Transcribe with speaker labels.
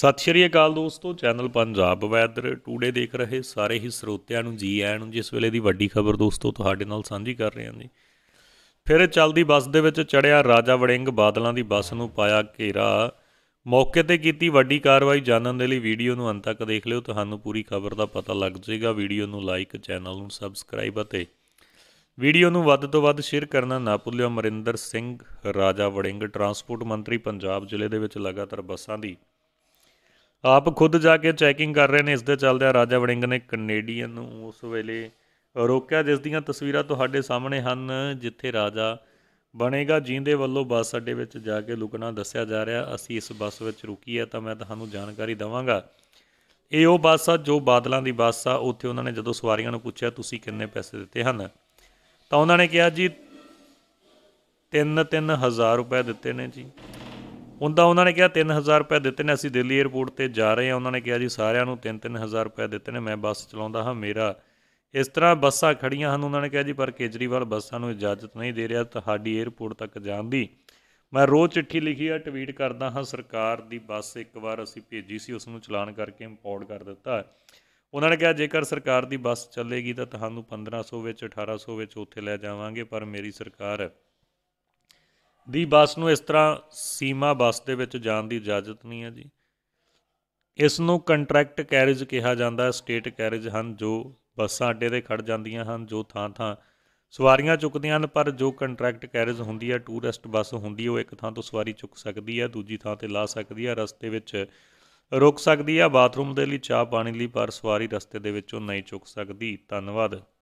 Speaker 1: ਸਤਿ ਸ਼੍ਰੀ ਅਕਾਲ ਦੋਸਤੋ channel Punjab weather today ਦੇਖ ਰਹੇ ਸਾਰੇ ਹੀ ਸਰੋਤਿਆਂ ਨੂੰ ਜੀ ਆਇਆਂ ਨੂੰ ਜਿਸ ਵੇਲੇ ਦੀ ਵੱਡੀ ਖਬਰ ਦੋਸਤੋ ਤੁਹਾਡੇ ਨਾਲ ਸਾਂਝੀ ਕਰ ਰਹੇ ਹਾਂ ਜੀ ਫਿਰ ਚੱਲਦੀ ਬੱਸ ਦੇ ਵਿੱਚ ਚੜਿਆ ਰਾਜਾ ਵੜਿੰਗ ਬਾਦਲਾਂ ਦੀ ਬੱਸ ਨੂੰ ਪਾਇਆ ਘੇਰਾ ਮੌਕੇ ਤੇ ਕੀਤੀ ਵੱਡੀ ਕਾਰਵਾਈ ਜਾਣਨ ਦੇ ਲਈ ਵੀਡੀਓ ਨੂੰ ਅੰਤ ਤੱਕ ਦੇਖ ਲਿਓ ਤੁਹਾਨੂੰ ਪੂਰੀ ਖਬਰ ਦਾ ਪਤਾ ਲੱਗ ਜਾਏਗਾ ਵੀਡੀਓ ਨੂੰ ਲਾਈਕ ਚੈਨਲ ਨੂੰ ਸਬਸਕ੍ਰਾਈਬ ਅਤੇ ਵੀਡੀਓ ਨੂੰ ਵੱਧ ਤੋਂ ਵੱਧ ਸ਼ੇਅਰ ਕਰਨਾ ਨਾ ਭੁੱਲਿਓ ਮਰਿੰਦਰ ਸਿੰਘ ਰਾਜਾ ਵੜਿੰਗ ਟਰਾਂਸਪੋਰਟ ਮੰਤਰੀ ਪੰਜਾਬ ਜ਼ਿਲ੍ਹੇ ਦੇ ਵਿੱਚ ਲਗਾਤਾਰ ਬੱਸਾਂ ਦੀ ਆਪ ਖੁਦ ਜਾ ਕੇ ਚੈਕਿੰਗ ਕਰ ਰਹੇ ਨੇ ਇਸ ਦੇ ਚੱਲਦਿਆਂ ਰਾਜਾ ਵੜਿੰਗ ਨੇ ਕੈਨੇਡੀਅਨ ਨੂੰ ਉਸ ਵੇਲੇ ਰੋਕਿਆ ਜਿਸ ਦੀਆਂ ਤਸਵੀਰਾਂ ਤੁਹਾਡੇ ਸਾਹਮਣੇ ਹਨ ਜਿੱਥੇ ਰਾਜਾ ਬਣੇਗਾ ਜਿੰਦੇ ਵੱਲੋਂ ਬੱਸ ਅੱਡੇ ਵਿੱਚ ਜਾ ਕੇ ਲੁਕਣਾ ਦੱਸਿਆ ਜਾ ਰਿਹਾ ਅਸੀਂ ਇਸ ਬੱਸ ਵਿੱਚ ਰੁਕੀ ਹੈ ਤਾਂ ਮੈਂ ਤੁਹਾਨੂੰ ਜਾਣਕਾਰੀ ਦਵਾਂਗਾ ਇਹ ਉਹ ਬੱਸ ਆ ਜੋ ਬਾਦਲਾਂ ਦੀ ਬੱਸ ਆ ਉੱਥੇ ਉਹਨਾਂ ਨੇ ਜਦੋਂ ਸਵਾਰੀਆਂ ਨੂੰ ਪੁੱਛਿਆ ਤੁਸੀਂ ਕਿੰਨੇ ਪੈਸੇ ਦਿੱਤੇ ਹਨ ਤਾਂ ਉਹਨਾਂ ਨੇ ਕਿਹਾ ਜੀ 3-3000 ਰੁਪਏ ਦਿੱਤੇ ਨੇ ਜੀ ਉਹਦਾ ਉਹਨਾਂ ਨੇ ਕਿਹਾ 3000 ਰੁਪਏ ਦਿੱਤੇ ਨੇ ਅਸੀਂ ਦਿੱਲੀ 에ਅਰਪੋਰਟ ਤੇ ਜਾ ਰਹੇ ਹਾਂ ਉਹਨਾਂ ਨੇ ਕਿਹਾ ਜੀ ਸਾਰਿਆਂ ਨੂੰ 3-3000 ਰੁਪਏ ਦਿੱਤੇ ਨੇ ਮੈਂ ਬੱਸ ਚਲਾਉਂਦਾ ਹਾਂ ਮੇਰਾ ਇਸ ਤਰ੍ਹਾਂ ਬੱਸਾਂ ਖੜੀਆਂ ਹਨ ਉਹਨਾਂ ਨੇ ਕਿਹਾ ਜੀ ਪਰ ਕੇਜਰੀਵਾਲ ਬੱਸਾਂ ਨੂੰ ਇਜਾਜ਼ਤ ਨਹੀਂ ਦੇ ਰਿਹਾ ਤੁਹਾਡੀ 에ਅਰਪੋਰਟ ਤੱਕ ਜਾਣ ਦੀ ਮੈਂ ਰੋਜ਼ ਚਿੱਠੀ ਲਿਖੀ ਆ ਟਵੀਟ ਕਰਦਾ ਹਾਂ ਸਰਕਾਰ ਦੀ ਬੱਸ ਇੱਕ ਵਾਰ ਅਸੀਂ ਭੇਜੀ ਸੀ ਉਸ ਨੂੰ ਚਲਾਨ ਕਰਕੇ ਇੰਪੋਰਟ ਕਰ ਦਿੱਤਾ ਉਹਨਾਂ ਨੇ ਕਿਹਾ ਜੇਕਰ ਸਰਕਾਰ ਦੀ ਬੱਸ ਚੱਲੇਗੀ ਤਾਂ ਤੁਹਾਨੂੰ 1500 ਵਿੱਚ 1800 ਵਿੱਚ ਉੱਥੇ ਲੈ ਜਾਵਾਂਗੇ ਪਰ ਮੇਰੀ ਸਰਕਾਰ ਦੀ ਬੱਸ ਨੂੰ ਇਸ ਤਰ੍ਹਾਂ ਸੀਮਾ ਬੱਸ ਦੇ ਵਿੱਚ ਜਾਣ ਦੀ ਇਜਾਜ਼ਤ ਨਹੀਂ ਹੈ ਜੀ ਇਸ ਨੂੰ ਕੰਟਰੈਕਟ ਕੈਰੇਜ ਕਿਹਾ ਜਾਂਦਾ ਹੈ ਸਟੇਟ ਕੈਰੇਜ ਹਨ ਜੋ ਬੱਸਾਂ ਅੱਡੇ ਤੇ ਖੜ ਜਾਂਦੀਆਂ ਹਨ ਜੋ ਥਾਂ-ਥਾਂ ਸਵਾਰੀਆਂ ਚੁੱਕਦੀਆਂ ਹਨ ਪਰ ਜੋ ਕੰਟਰੈਕਟ ਕੈਰੇਜ ਹੁੰਦੀ ਹੈ ਟੂਰਿਸਟ ਬੱਸ ਹੁੰਦੀ ਹੈ ਉਹ ਇੱਕ ਥਾਂ ਤੋਂ ਸਵਾਰੀ ਚੁੱਕ ਸਕਦੀ ਹੈ ਦੂਜੀ ਥਾਂ ਤੇ ਲਾ ਸਕਦੀ ਹੈ ਰਸਤੇ ਵਿੱਚ ਰੁਕ ਸਕਦੀ ਹੈ ਬਾਥਰੂਮ ਦੇ ਲਈ ਚਾਹ ਪਾਣੀ ਲਈ ਪਰ ਸਵਾਰੀ ਰਸਤੇ ਦੇ ਵਿੱਚੋਂ ਨਹੀਂ ਚੁੱਕ ਸਕਦੀ ਧੰਨਵਾਦ